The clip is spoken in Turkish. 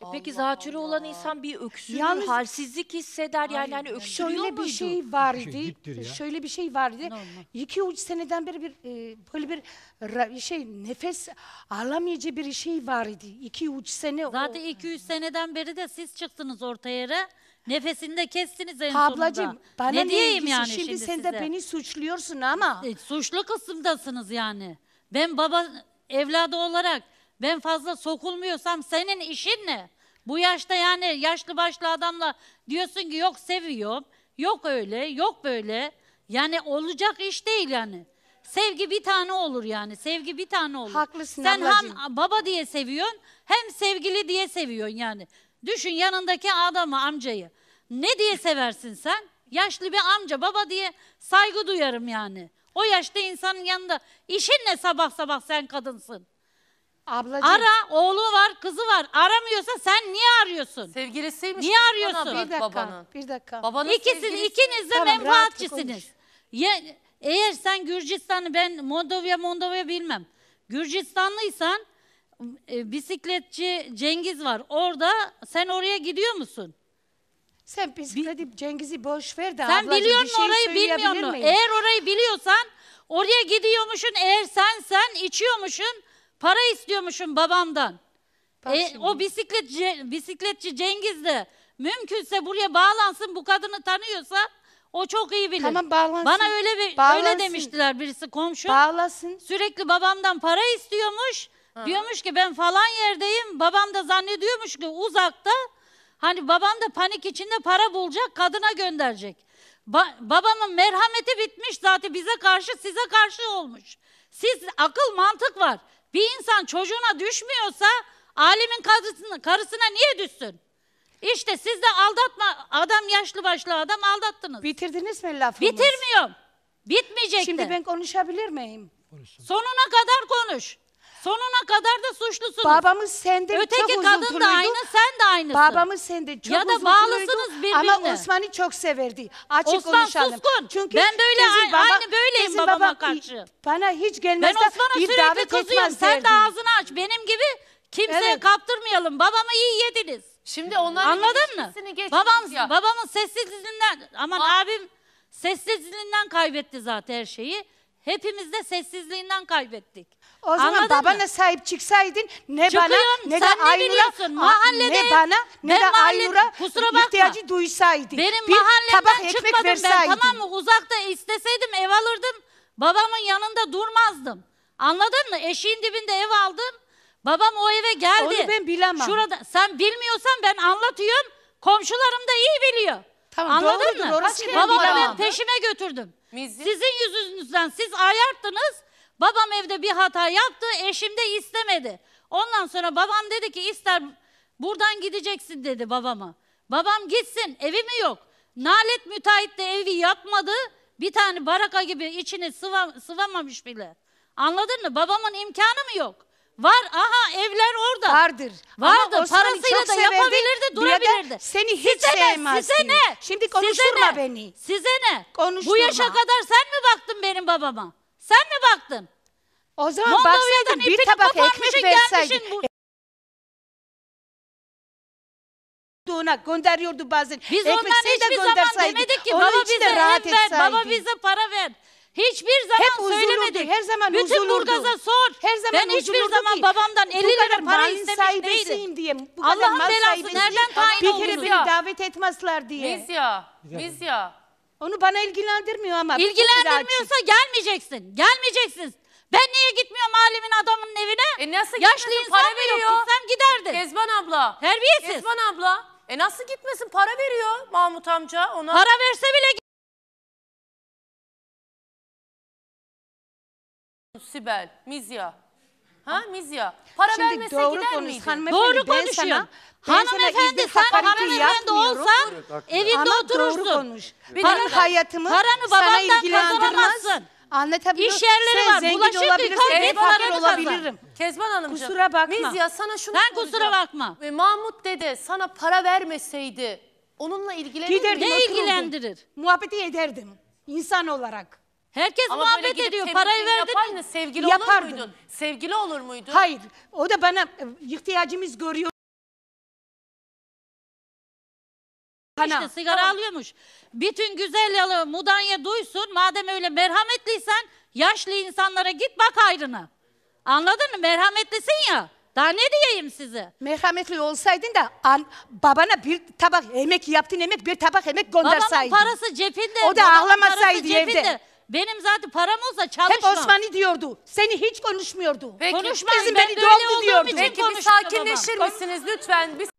E Allah Peki zatürre olan insan bir öksürür, Yalnız- halsizlik hisseder yani hani öksürüyor Şöyle bir şey, şey Diptir ya. vardı. Şöyle bir şey vardı. Normal. İki üç seneden beri bir e, böyle bir ra- şey nefes alamayacağı bir şey vardı. İki üç sene o iki üç seneden beri de siz çıktınız orta yere. Nefesini de kestiniz en ablacığım sonunda. bana ne, diyeyim ilgisi? yani şimdi, şimdi sen de beni suçluyorsun ama E, suçlu kısımdasınız yani. Ben baba evladı olarak ben fazla sokulmuyorsam senin işin ne? Bu yaşta yani yaşlı başlı adamla diyorsun ki yok seviyorum, yok öyle, yok böyle. Yani olacak iş değil yani. Sevgi bir tane olur yani. Sevgi bir tane olur. Haklısın Sen ablacığım. hem baba diye seviyorsun, hem sevgili diye seviyorsun yani. Düşün yanındaki adamı, amcayı. Ne diye seversin sen? Yaşlı bir amca, baba diye saygı duyarım yani. O yaşta insanın yanında işin ne sabah sabah sen kadınsın? Ablacığım. Ara oğlu var kızı var aramıyorsa sen niye arıyorsun? Sevgilisiymiş. Niye arıyorsun? Bir dakika. Babanın. Bir dakika. Babanın İkisiniz sevgilisi. ikiniz de Tamam, rahat Ya, eğer sen Gürcistan'ı ben Moldova Moldova bilmem. Gürcistanlıysan e, bisikletçi Cengiz var. Orada sen oraya gidiyor musun? Sen bisikleti Cengiz'i boş ver de Sen biliyor şey musun orayı bilmiyor musun? Eğer orayı biliyorsan oraya gidiyormuşsun. Eğer sen sen içiyormuşsun. Para istiyormuşum babamdan. E, o bisiklet bisikletçi Cengiz de mümkünse buraya bağlansın bu kadını tanıyorsa o çok iyi bilir. Tamam, bağlansın. Bana öyle bir, öyle demiştiler birisi komşu. Bağlasın. Sürekli babamdan para istiyormuş. Diyormuş ki ben falan yerdeyim. Babam da zannediyormuş ki uzakta. Hani babam da panik içinde para bulacak, kadına gönderecek. Ba- babamın merhameti bitmiş zaten bize karşı, size karşı olmuş. Siz akıl mantık var. Bir insan çocuğuna düşmüyorsa alimin karısına, karısına niye düşsün? İşte siz de aldatma adam yaşlı başlı adam aldattınız. Bitirdiniz mi lafımı? Bitirmiyorum. Bitmeyecekti. Şimdi ben konuşabilir miyim? Konuşsun. Sonuna kadar konuş. Sonuna kadar da suçlusunuz. Babamız sende Öteki çok uzun kadın da aynı, sen de aynısın. Babamız sende çok Ya da bağlısınız birbirine. Ama Osman'ı çok severdi. Açık Osman konuşalım. suskun. Çünkü Ben de öyle a- bizim baba- aynı böyleyim babama baba- karşı. Bana hiç Ben gelmez de Osman'a bir sürekli davet kızıyorum. Sen de ağzını aç. Benim gibi kimseye Evet. kaptırmayalım. Babamı iyi yediniz. Şimdi onların Anladın mı? ilişkisini Babam, ya. babamın sessizliğinden, aman Aa. abim sessizliğinden kaybetti zaten her şeyi. Hepimiz de sessizliğinden kaybettik. O zaman Anladın babana mı? sahip çıksaydın ne Çıkıyorum, bana ne de sen ne Aynur'a ne bana ne ben de mahalle- Aynur'a ihtiyacı duysaydın. Benim bir tabak mahallemden ekmek çıkmadım verseydin. ben tamam mı? Uzakta isteseydim ev alırdım. Babamın yanında durmazdım. Anladın mı? Eşiğin dibinde ev aldım. Babam o eve geldi. Onu ben bilemem. Şurada sen bilmiyorsan ben anlatıyorum. Komşularım da iyi biliyor. Tamam, Anladın doğrudur, mı? orası Babamı ben peşime götürdüm. Bizim- Sizin yüzünüzden siz ayarttınız. Babam evde bir hata yaptı, eşim de istemedi. Ondan sonra babam dedi ki ister buradan gideceksin dedi babama. Babam gitsin, evi mi yok? Nalet müteahhit de evi yapmadı. Bir tane baraka gibi içini sıva, sıvamamış bile. Anladın mı? Babamın imkanı mı yok? Var aha evler orada. Vardır. Vardı. Parasıyla da yapabilirdi, durabilirdi. Seni hiç size size ne? Şimdi konuşturma size ne? beni. Size ne? Konuşturma. Bu yaşa kadar sen mi baktın benim babama? Sen mi baktın? O zaman baksaydın bir tabak koparmışsın, ekmek verseydin. gelmişsin gönderiyordu bazen. Biz Ekmek ondan hiçbir zaman gönderseydi, demedik ki baba bize rahat ev ver, baba bize para ver. Hiçbir zaman Hep huzurludur, söylemedik. her zaman Bütün huzurludur. Burgaz'a sor. Her zaman ben hiçbir zaman babamdan 50 lira para mal istemiş değilim. diye. Bu kadar Allah'ın belası, nereden tayin Bir kere oldunuz beni davet etmezler diye. ya, Vizyo, ya. Onu bana ilgilendirmiyor ama. İlgilendirmiyorsa gelmeyeceksin. Gelmeyeceksiniz. Ben niye gitmiyorum alemin adamının evine? E nasıl Yaşlı gitmesin? insan Para veriyor. yok? Gitsem giderdim. Ezban abla. Terbiyesiz. Ezban abla. E nasıl gitmesin? Para veriyor Mahmut amca ona. Para verse bile git- Sibel, Mizya. Ha Mizya. Para Şimdi vermese doğru gider konuş, miydin? hanımefendi, Doğru ben konuşuyorsun. sana- hanımefendi sen kapartı hanımefendi yapmıyorum. olsan evinde Ama oturursun. doğru konuş. Bir Benim dakika. hayatımı Paranı sana babandan ilgilendirmez. kazanamazsın. İş yerleri Sen var, zengin bulaşık yıkan olabilirsin, ben hep fakir olabilirim. Kezban Hanımcığım. Kusura bakma. Mizya sana şunu Ben kusura bakma. Ve Mahmut dede sana para vermeseydi onunla ilgilenir Giderdim, Ne ilgilendirir? Muhabbeti ederdim İnsan olarak. Herkes Ama muhabbet ediyor. Parayı verdin. yapaydın, mi? Sevgili Yapardım. olur muydun? Sevgili olur muydun? Hayır. O da bana e, ihtiyacımız görüyor. İşte Hana. sigara alıyormuş. Bütün güzel yalı mudanya duysun. Madem öyle merhametliysen yaşlı insanlara git bak ayrına. Anladın mı? Merhametlisin ya. Daha ne diyeyim size? Merhametli olsaydın da an, babana bir tabak yemek yaptın yemek bir tabak yemek Babamın gönderseydin. parası cebinde. O da ağlamasaydı evde. cebinde. Benim zaten param olsa Hep çalışmam. Osman'ı diyordu. Seni hiç konuşmuyordu. Peki. Konuşmayın, Bizim ben beni de diyordu. için Peki bir sakinleşir misiniz lütfen? Bir